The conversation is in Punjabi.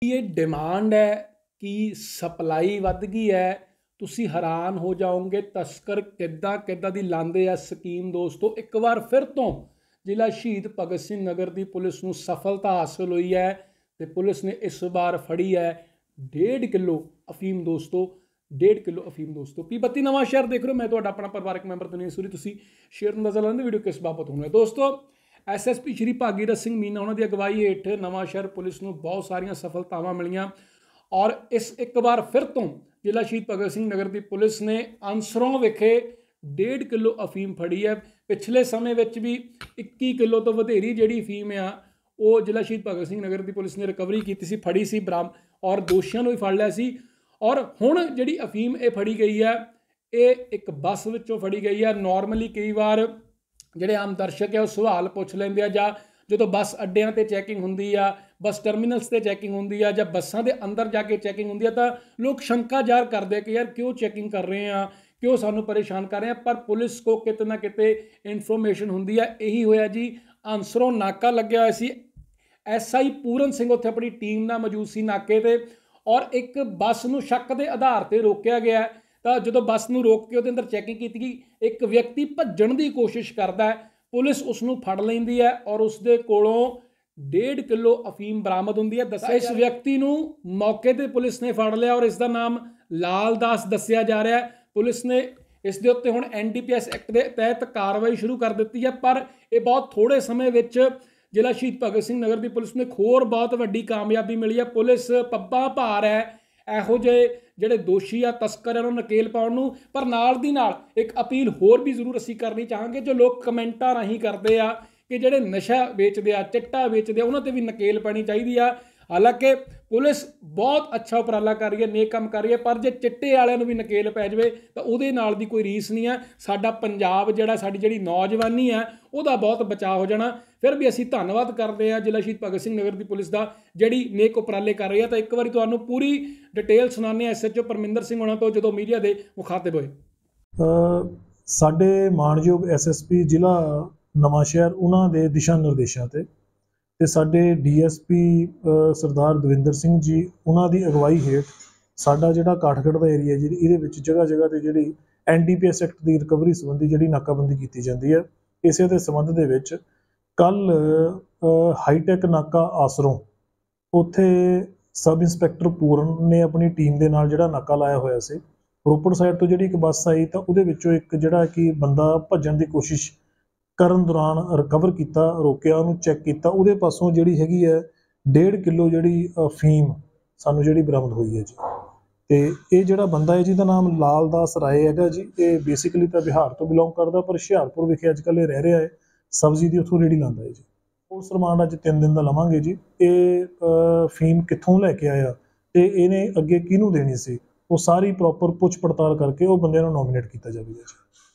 ਕੀ ਇਹ ਡਿਮਾਂਡ ਹੈ ਕਿ ਸਪਲਾਈ ਵੱਧ ਗਈ ਹੈ ਤੁਸੀਂ ਹੈਰਾਨ ਹੋ ਜਾਓਗੇ ਤਸਕਰ ਕਿੱਦਾਂ ਕਿੱਦਾਂ ਦੀ ਲਾਂਦੇ ਆ ਸਕੀਮ ਦੋਸਤੋ ਇੱਕ ਵਾਰ ਫਿਰ ਤੋਂ ਜ਼ਿਲ੍ਹਾ ਸ਼ਹੀਦ ਭਗਤ ਸਿੰਘ ਨਗਰ ਦੀ ਪੁਲਿਸ ਨੂੰ ਸਫਲਤਾ ਹਾਸਲ ਹੋਈ ਹੈ ਤੇ ਪੁਲਿਸ ਨੇ ਇਸ ਵਾਰ ਫੜੀ ਹੈ 1.5 ਕਿਲੋ ਅਫੀਮ ਦੋਸਤੋ 1.5 ਕਿਲੋ ਅਫੀਮ ਦੋਸਤੋ ਪੀ ਬੱਤੀ ਨਵਾਂ ਸ਼ਹਿਰ ਦੇਖ ਰਹੇ ਮੈਂ ਤੁਹਾਡਾ ਆਪਣਾ ਪਰਿਵਾਰਕ ਮੈਂਬਰ ਤਨੀ ਸੂਰੀ ਤੁਸੀਂ ਸ਼ੇਅਰ ਨੂੰ ਨਜ਼ਰ ਲਾਉਂਦੇ ਵੀਡੀਓ ਕਿਸ ਬਾਬਤ ਹੋਣਾ ਦੋਸਤੋ ਐਸਐਸਪੀ ਸ਼੍ਰੀ ਭਾਗੀਰਥ ਸਿੰਘ ਮੀਨਾ ਉਹਨਾਂ ਦੀ ਅਗਵਾਈ ਹੇਠ ਨਵਾਂ ਸ਼ਹਿਰ ਪੁਲਿਸ ਨੂੰ ਬਹੁਤ ਸਾਰੀਆਂ ਸਫਲਤਾਵਾਂ ਮਿਲੀਆਂ ਔਰ ਇਸ ਇੱਕ ਵਾਰ ਫਿਰ ਤੋਂ ਜ਼ਿਲ੍ਹਾ ਸ਼ਹੀਦ ਭਗਤ ਸਿੰਘ ਨਗਰ ਦੀ ਪੁਲਿਸ ਨੇ ਅੰਸਰੋਂ ਵਿਖੇ 1.5 ਕਿਲੋ ਅਫੀਮ ਫੜੀ ਹੈ ਪਿਛਲੇ ਸਮੇਂ ਵਿੱਚ ਵੀ 21 ਕਿਲੋ ਤੋਂ ਵਧੇਰੀ ਜਿਹੜੀ ਅਫੀਮ ਆ ਉਹ ਜ਼ਿਲ੍ਹਾ ਸ਼ਹੀਦ ਭਗਤ ਸਿੰਘ ਨਗਰ ਦੀ ਪੁਲਿਸ ਨੇ ਰਿਕਵਰੀ ਕੀਤੀ ਸੀ ਫੜੀ ਸੀ ਬਰਾਮ ਔਰ ਦੋਸ਼ੀਆਂ ਨੂੰ ਵੀ ਫੜ ਲਿਆ ਸੀ ਔਰ ਹੁਣ ਜਿਹੜੀ ਅਫੀਮ ਇਹ ਫੜੀ ਗਈ ਹੈ ਇਹ ਇੱਕ ਬੱਸ ਵਿੱਚੋਂ ਫੜੀ ਗਈ ਹੈ ਨਾਰਮਲੀ ਕਈ ਵਾਰ ਜਿਹੜੇ ਆਮ ਦਰਸ਼ਕ ਹੈ ਉਹ ਸਵਾਲ ਪੁੱਛ ਲੈਂਦੇ ਆ ਜਾਂ ਜਦੋਂ ਬੱਸ ਅੱਡਿਆਂ ਤੇ ਚੈਕਿੰਗ ਹੁੰਦੀ ਆ ਬੱਸ ਟਰਮੀਨਲਸ ਤੇ ਚੈਕਿੰਗ ਹੁੰਦੀ ਆ ਜਾਂ ਬੱਸਾਂ ਦੇ ਅੰਦਰ ਜਾ ਕੇ ਚੈਕਿੰਗ ਹੁੰਦੀ ਆ ਤਾਂ ਲੋਕ ਸ਼ੰਕਾ ਜ਼ਾਹਰ ਕਰਦੇ ਕਿ ਯਾਰ ਕਿਉਂ ਚੈਕਿੰਗ ਕਰ ਰਹੇ ਆ ਕਿਉਂ ਸਾਨੂੰ ਪਰੇਸ਼ਾਨ ਕਰ ਰਹੇ ਆ ਪਰ ਪੁਲਿਸ ਕੋ ਕਿਤੇ ਨਾ ਕਿਤੇ ਇਨਫੋਰਮੇਸ਼ਨ ਹੁੰਦੀ ਆ ਇਹੀ ਹੋਇਆ ਜੀ ਆਂਸਰੋਂ ਨਾਕਾ ਲੱਗਿਆ ਹੋਇਆ ਸੀ ਐਸਆਈ ਪੂਰਨ ਸਿੰਘ ਉੱਥੇ ਆਪਣੀ ਟੀਮ ਨਾਲ ਮੌਜੂਦ ਸੀ ਨਾਕੇ ਤੇ ਔਰ ਇੱਕ ਬੱਸ ਨੂੰ ਸ਼ੱਕ ਦੇ ਆਧਾਰ ਤੇ ਰੋਕਿਆ ਗਿਆ ਤਾਂ ਜਦੋਂ ਬੱਸ ਨੂੰ ਰੋਕ ਕੇ ਉਹਦੇ ਅੰਦਰ ਚੈਕਿੰਗ ਕੀਤੀ ਗਈ ਇੱਕ ਵਿਅਕਤੀ ਭੱਜਣ ਦੀ ਕੋਸ਼ਿਸ਼ ਕਰਦਾ ਹੈ ਪੁਲਿਸ ਉਸ ਨੂੰ ਫੜ ਲੈਂਦੀ ਹੈ ਔਰ ਉਸ ਦੇ ਕੋਲੋਂ 1.5 ਕਿਲੋ ਅਫੀਮ ਬਰਾਮਦ ਹੁੰਦੀ ਹੈ ਦੱਸਿਆ ਇਸ ਵਿਅਕਤੀ ਨੂੰ ਮੌਕੇ ਤੇ ਪੁਲਿਸ ਨੇ ਫੜ ਲਿਆ ਔਰ ਇਸ ਦਾ ਨਾਮ ਲਾਲ ਦਾਸ ਦੱਸਿਆ ਜਾ ਰਿਹਾ ਹੈ ਪੁਲਿਸ ਨੇ ਇਸ ਦੇ ਉੱਤੇ ਹੁਣ ਐਨਡੀਪੀਐਸ ਐਕਟ ਦੇ ਤਹਿਤ ਕਾਰਵਾਈ ਸ਼ੁਰੂ ਕਰ ਦਿੱਤੀ ਹੈ ਪਰ ਇਹ ਬਹੁਤ ਥੋੜੇ ਸਮੇਂ ਵਿੱਚ ਜ਼ਿਲ੍ਹਾ ਸ਼ਹੀਦ ਭਗਤ ਸਿੰਘ ਨਗਰ ਦੀ ਪੁਲਿਸ ਨੇ ਖੋਰ ਬਹੁਤ ਵੱਡੀ ਕਾਮਯਾਬੀ ਮਿਲੀ ਹੈ ਪੁਲਿਸ ਪੱਪਾ ਭਾਰ ਹੈ ਇਹੋ ਜਿਹੇ ਜਿਹੜੇ ਦੋਸ਼ੀ ਆ ਤਸਕਰ ਉਹਨਾਂ ਨੂੰ ਨਕੇਲ ਪਾਉਣ ਨੂੰ ਪਰ ਨਾਲ ਦੀ ਨਾਲ ਇੱਕ ਅਪੀਲ ਹੋਰ ਵੀ ਜ਼ਰੂਰ ਅਸੀਂ ਕਰਨੀ ਚਾਹਾਂਗੇ ਜੋ ਲੋਕ ਕਮੈਂਟਾਂ ਰਾਹੀਂ ਕਰਦੇ ਆ ਕਿ ਜਿਹੜੇ ਨਸ਼ਾ ਵੇਚਦੇ ਆ ਚਿੱਟਾ ਵੇਚਦੇ ਆ ਉਹਨਾਂ ਤੇ ਵੀ ਨਕੇਲ ਪਾਣੀ ਚਾਹੀਦੀ ਆ ਹਾਲਾਂਕਿ ਪੁਲਿਸ ਬਹੁਤ ਅੱਛਾ ਉਪਰਾਲਾ ਕਰ ਰਹੀ ਹੈ ਨੇਕ ਕੰਮ ਕਰ ਰਹੀ ਹੈ ਪਰ ਜੇ ਚਿੱਟੇ ਵਾਲਿਆਂ ਨੂੰ ਵੀ ਨਕੇਲ ਪੈ ਜਾਵੇ ਤਾਂ ਉਹਦੇ ਨਾਲ ਦੀ ਕੋਈ ਰੀਸ ਨਹੀਂ ਹੈ ਸਾਡਾ ਪੰਜਾਬ ਜਿਹੜਾ ਸਾਡੀ ਜਿਹੜੀ ਨੌਜਵਾਨੀ ਹੈ ਉਹਦਾ ਬਹੁਤ ਬਚਾਅ ਹੋ ਜਾਣਾ ਫਿਰ ਵੀ ਅਸੀਂ ਧੰਨਵਾਦ ਕਰਦੇ ਹਾਂ ਜ਼ਿਲ੍ਹਾ ਸ਼ਹੀਦ ਭਗਤ ਸਿੰਘ ਨਗਰ ਦੀ ਪੁਲਿਸ ਦਾ ਜਿਹੜੀ ਨੇਕ ਉਪਰਾਲੇ ਕਰ ਰਹੀ ਹੈ ਤਾਂ ਇੱਕ ਵਾਰੀ ਤੁਹਾਨੂੰ ਪੂਰੀ ਡਿਟੇਲ ਸੁਣਾਉਂਦੇ ਹਾਂ ਐਸਐਚਓ ਪਰਮਿੰਦਰ ਸਿੰਘ ਹੋਣਾ ਤੋਂ ਜਦੋਂ ਮੀਡੀਆ ਦੇ ਮੁਖਾਤਬ ਹੋਏ ਸਾਡੇ ਮਾਨਯੋਗ ਐਸਐਸਪੀ ਜ਼ਿਲ੍ਹਾ ਨਵਾਂ ਸ਼ਹਿਰ ਉਹਨਾਂ ਦੇ ਦਿਸ਼ਾ ਨਿਰਦੇਸ਼ਾਂ ਤੇ ਤੇ ਸਾਡੇ ਡੀਐਸਪੀ ਸਰਦਾਰ ਦਵਿੰਦਰ ਸਿੰਘ ਜੀ ਉਹਨਾਂ ਦੀ ਅਗਵਾਈ ਹੇਠ ਸਾਡਾ ਜਿਹੜਾ ਕਾਠਗੜ ਦਾ ਏਰੀਆ ਜਿਹੜੀ ਇਹਦੇ ਵਿੱਚ ਜਗ੍ਹਾ ਜਗ੍ਹਾ ਤੇ ਜਿਹੜੀ ਐਨਡੀਪੀਐਸ ਐਕਟ ਦੀ ਰਿਕਵਰੀ ਸੰਬੰਧੀ ਜਿਹੜੀ ਨਾਕਾਬੰਦੀ ਕੀਤੀ ਜਾਂਦੀ ਹੈ ਇਸੇ ਦੇ ਸੰਬੰਧ ਦੇ ਵਿੱਚ ਕੱਲ ਹਾਈਟੈਕ ਨਾਕਾ ਆਸਰੋਂ ਉੱਥੇ ਸਬ ਇੰਸਪੈਕਟਰ ਪੂਰਨ ਨੇ ਆਪਣੀ ਟੀਮ ਦੇ ਨਾਲ ਜਿਹੜਾ ਨਾਕਾ ਲਾਇਆ ਹੋਇਆ ਸੀ ਰੋਪੜ ਸਾਈਡ ਤੋਂ ਜਿਹੜੀ ਇੱਕ ਬੱਸ ਆਈ ਤਾਂ ਉਹਦੇ ਵਿੱਚੋਂ ਇੱਕ ਜਿਹੜਾ ਕਿ ਬੰਦਾ ਭੱਜਣ ਦੀ ਕੋਸ਼ਿਸ਼ ਕਰਨ ਦੌਰਾਨ ਰਿਕਵਰ ਕੀਤਾ ਰੋਕਿਆ ਉਹਨੂੰ ਚੈੱਕ ਕੀਤਾ ਉਹਦੇ ਪਾਸੋਂ ਜਿਹੜੀ ਹੈਗੀ ਹੈ 1.5 ਕਿਲੋ ਜਿਹੜੀ ਫੀਮ ਸਾਨੂੰ ਜਿਹੜੀ ਬਰਾਮਦ ਹੋਈ ਹੈ ਜੀ ਤੇ ਇਹ ਜਿਹੜਾ ਬੰਦਾ ਹੈ ਜਿਹਦਾ ਨਾਮ ਲਾਲ ਦਾਸ ਰਾਏ ਹੈਗਾ ਜੀ ਇਹ ਬੇਸਿਕਲੀ ਤਾਂ ਬਿਹਾਰ ਤੋਂ ਬਿਲੋਂਗ ਕਰਦਾ ਪਰ ਹਿਸ਼ਿਆਰਪੁਰ ਵਿਖੇ ਅੱਜ ਕੱਲ੍ਹ ਇਹ ਰਹਿ ਰਿਹਾ ਹੈ ਸਬਜ਼ੀ ਦੀ ਉਥੋਂ ਰੇੜੀ ਲਾਂਦਾ ਹੈ ਜੀ ਉਸ ਰਿਮਾਂਡ ਅੱਜ 3 ਦਿਨ ਦਾ ਲਵਾਂਗੇ ਜੀ ਇਹ ਫੀਮ ਕਿੱਥੋਂ ਲੈ ਕੇ ਆਇਆ ਤੇ ਇਹਨੇ ਅੱਗੇ ਕਿਹਨੂੰ ਦੇਣੀ ਸੀ ਉਹ ਸਾਰੀ ਪ੍ਰੋਪਰ ਪੁੱਛ ਪੜਤਾਲ ਕਰਕੇ ਉਹ ਬੰਦੇ ਨੂੰ ਨੋਮੀਨੇਟ ਕੀਤਾ ਜਾਵੇਗਾ ਜੀ